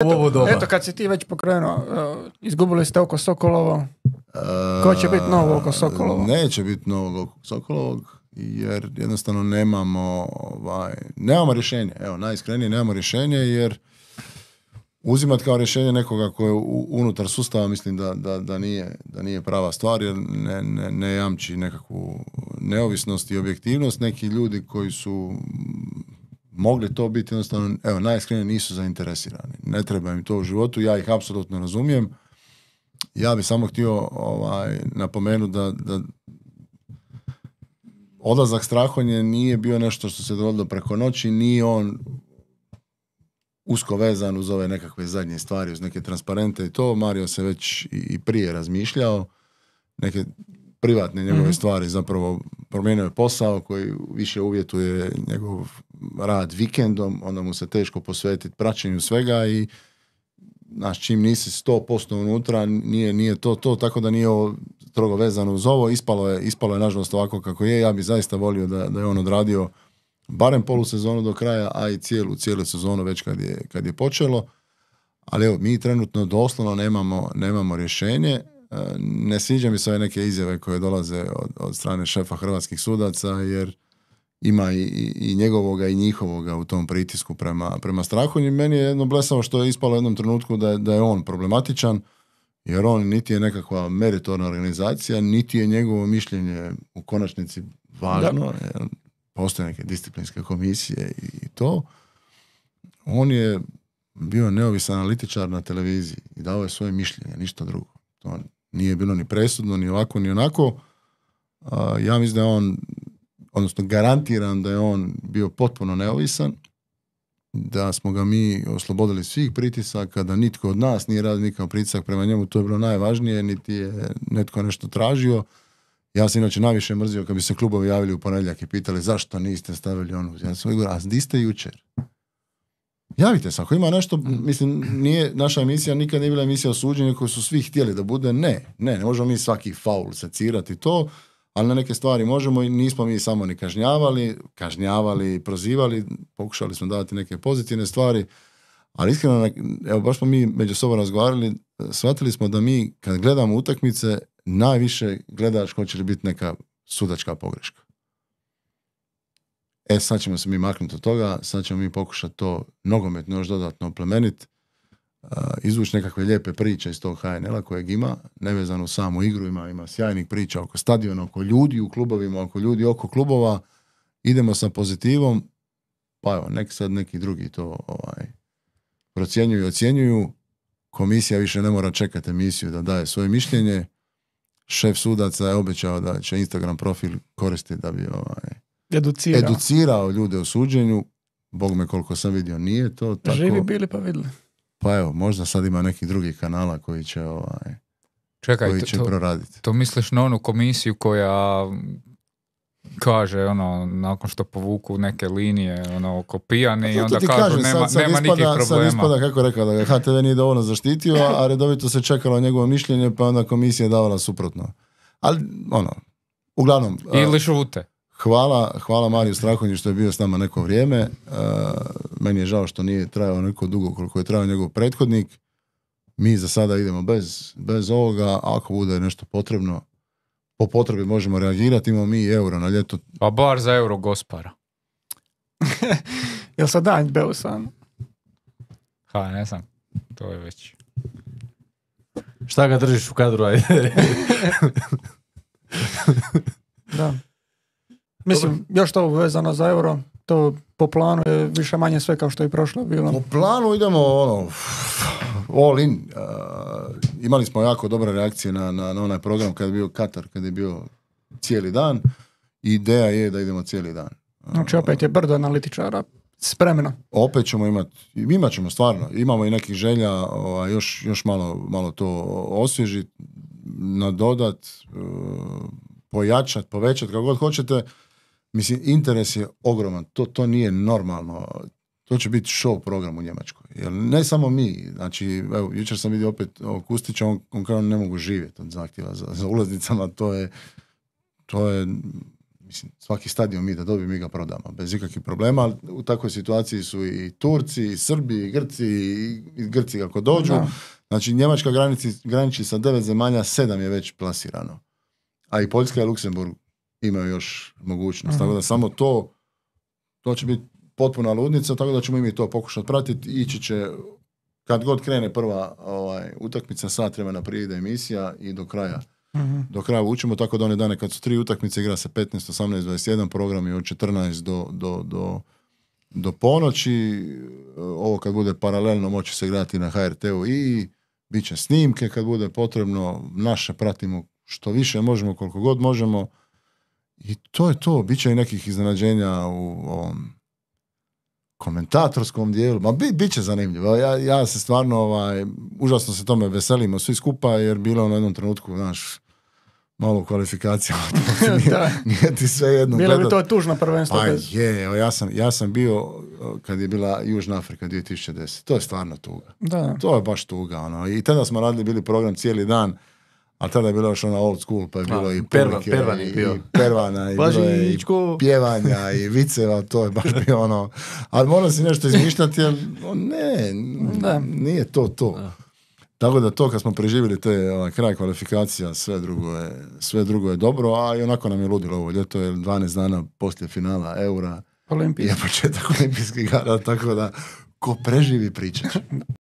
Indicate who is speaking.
Speaker 1: Eto, eto, kad si ti već pokrenuo, e, izgubili ste oko Sokolovo. Ko će biti novo oko Sokolovo? E, neće biti novog oko Sokolovog jer jednostavno nemamo ovaj, nemamo rješenje. Evo, najiskrenije nemamo rješenje jer uzimati kao rješenje nekoga koje je unutar sustava mislim da, da, da, nije, da nije prava stvar jer ne, ne, ne jamči nekakvu neovisnost i objektivnost. Neki ljudi koji su mogli to biti jednostavno, evo, najskrenije nisu zainteresirani. Ne treba im to u životu, ja ih apsolutno razumijem. Ja bih samo htio ovaj, napomenuti da, da odlazak Strahonje nije bio nešto što se dogodilo preko noći, nije on usko vezan uz ove nekakve zadnje stvari, uz neke transparente i to. Mario se već i prije razmišljao. Neke privatne njegove mhm. stvari zapravo promijenio je posao koji više uvjetuje njegov rad vikendom, onda mu se teško posvetiti praćenju svega i znaš, čim nisi 100% unutra, nije, nije to to, tako da nije ovo strogo vezano uz ovo, ispalo je, ispalo je nažalost ovako kako je, ja bi zaista volio da, da je on odradio barem polusezonu do kraja, a i cijelu, cijelu sezonu već kad je, kad je počelo, ali evo, mi trenutno doslovno nemamo, nemamo rješenje, ne sviđa mi se ove neke izjave koje dolaze od, od strane šefa hrvatskih sudaca jer ima i, i, njegovoga i njihovoga u tom pritisku prema, prema strahu i meni je jedno blesavo što je ispalo u jednom trenutku da je, da je on problematičan jer on niti je nekakva meritorna organizacija, niti je njegovo mišljenje u konačnici važno. Da. Postoje neke disciplinske komisije i to. On je bio neovisan analitičar na televiziji i dao je svoje mišljenje, ništa drugo. To nije bilo ni presudno, ni ovako, ni onako. ja mislim da je on, odnosno garantiram da je on bio potpuno neovisan, da smo ga mi oslobodili svih pritisaka, da nitko od nas nije radio nikakav pritisak prema njemu, to je bilo najvažnije, niti je netko nešto tražio. Ja sam inače najviše mrzio kad bi se klubovi javili u ponedjeljak i pitali zašto niste stavili onu. Ja sam govorio, a di ste jučer? Javite se, ako ima nešto, mislim, nije, naša emisija nikad nije bila emisija o suđenju koju su svi htjeli da bude, ne, ne, ne možemo mi svaki faul secirati to, ali na neke stvari možemo i nismo mi samo ni kažnjavali, kažnjavali, prozivali, pokušali smo davati neke pozitivne stvari, ali iskreno, evo, baš smo mi među sobom razgovarali, shvatili smo da mi, kad gledamo utakmice, najviše gledaš hoće li biti neka sudačka pogreška e sad ćemo se mi maknuti od toga, sad ćemo mi pokušati to nogometno još dodatno oplemeniti, izvući nekakve lijepe priče iz tog HNL-a kojeg ima, nevezano samo igru, ima, ima sjajnih priča oko stadiona, oko ljudi u klubovima, oko ljudi oko klubova, idemo sa pozitivom, pa evo, nek sad neki drugi to ovaj, procjenjuju i ocjenjuju, komisija više ne mora čekati emisiju da daje svoje mišljenje, šef sudaca je obećao da će Instagram profil koristiti da bi ovaj, educirao ljude o suđenju. Bog me koliko sam vidio, nije to tako. Živi bili pa vidjeli. Pa evo, možda sad ima neki drugih kanala koji će ovaj... Čekaj, će to, proraditi. To misliš na onu komisiju koja kaže ono nakon što povuku neke linije ono oko i onda kažu nema, sad, sad nema ispada, nikih problema. kako rekao da ga HTV nije dovoljno zaštitio, a redovito se čekalo njegovo mišljenje pa onda komisija davala suprotno. Ali ono, uglavnom... Ili šute. Eh, Hvala, hvala Mariju Strahonji što je bio s nama neko vrijeme. E, meni je žao što nije trajao neko dugo koliko je trajao njegov prethodnik. Mi za sada idemo bez, bez ovoga. Ako bude nešto potrebno, po potrebi možemo reagirati. Imamo mi euro na ljeto. Pa bar za euro gospara. Jel sad danj beo sam? Ha, ne znam. To je već. Šta ga držiš u kadru, ajde? Mislim, još to vezano za euro, to po planu je više manje sve kao što je prošlo bilo. Po planu idemo ono, all in. imali smo jako dobre reakcije na, na, onaj program kad je bio Katar, kad je bio cijeli dan. Ideja je da idemo cijeli dan. Znači opet je brdo analitičara spremno. Opet ćemo imati, imat ćemo stvarno, imamo i nekih želja ovaj, još, još malo, malo to osvježiti, nadodat, e, pojačat, povećat, kako god hoćete. Mislim, interes je ogroman. To, to nije normalno. To će biti show program u Njemačkoj. Jer ne samo mi. Znači, evo, jučer sam vidio opet Kustića, on, on kao ne mogu živjeti od zahtjeva za, za ulaznicama. To je, to je mislim, svaki stadion mi da dobijem mi ga prodamo, bez ikakvih problema. U takvoj situaciji su i Turci, i Srbi, i Grci, i Grci kako dođu. Znači, Njemačka granici, graniči sa devet zemalja, sedam je već plasirano. A i Poljska i Luksemburg imaju još mogućnost. Mhm. Tako da samo to, to će biti potpuna ludnica, tako da ćemo i mi to pokušati pratiti. Ići će, kad god krene prva ovaj, utakmica, sat vremena prije ide emisija i do kraja. mm Do kraja učimo, tako da one dane kad su tri utakmice, igra se 15, 18, 21, program je od 14 do, do, do, do ponoći. Ovo kad bude paralelno moći se igrati na HRT-u i bit će snimke kad bude potrebno. Naše pratimo što više možemo, koliko god možemo i to je to, bit će i nekih iznenađenja u ovom komentatorskom dijelu, ma bi, bit će zanimljivo. Ja, ja se stvarno, ovaj, užasno se tome veselimo svi skupa, jer bilo je ono na jednom trenutku, znaš, malo kvalifikacija. nije, nije, ti sve jedno Bilo gledat. bi to tužno prvenstvo. Pa je, ja sam, ja sam bio kad je bila Južna Afrika 2010. To je stvarno tuga. Da. To je baš tuga. Ono. I tada smo radili bili program cijeli dan ali tada je bilo još ona old school, pa je bilo i pervan, i pervana, i, i pjevanja, i viceva, to je baš bio ono. Ali moram si nešto izmišljati, jer ne, nije to to. Tako da to kad smo preživjeli te ona, kraj kvalifikacija, sve drugo, je, sve drugo je dobro, a i onako nam je ludilo ovo ljeto, jer 12 dana poslije finala Eura Olimpijski. je početak olimpijskih gara, tako da ko preživi pričaš.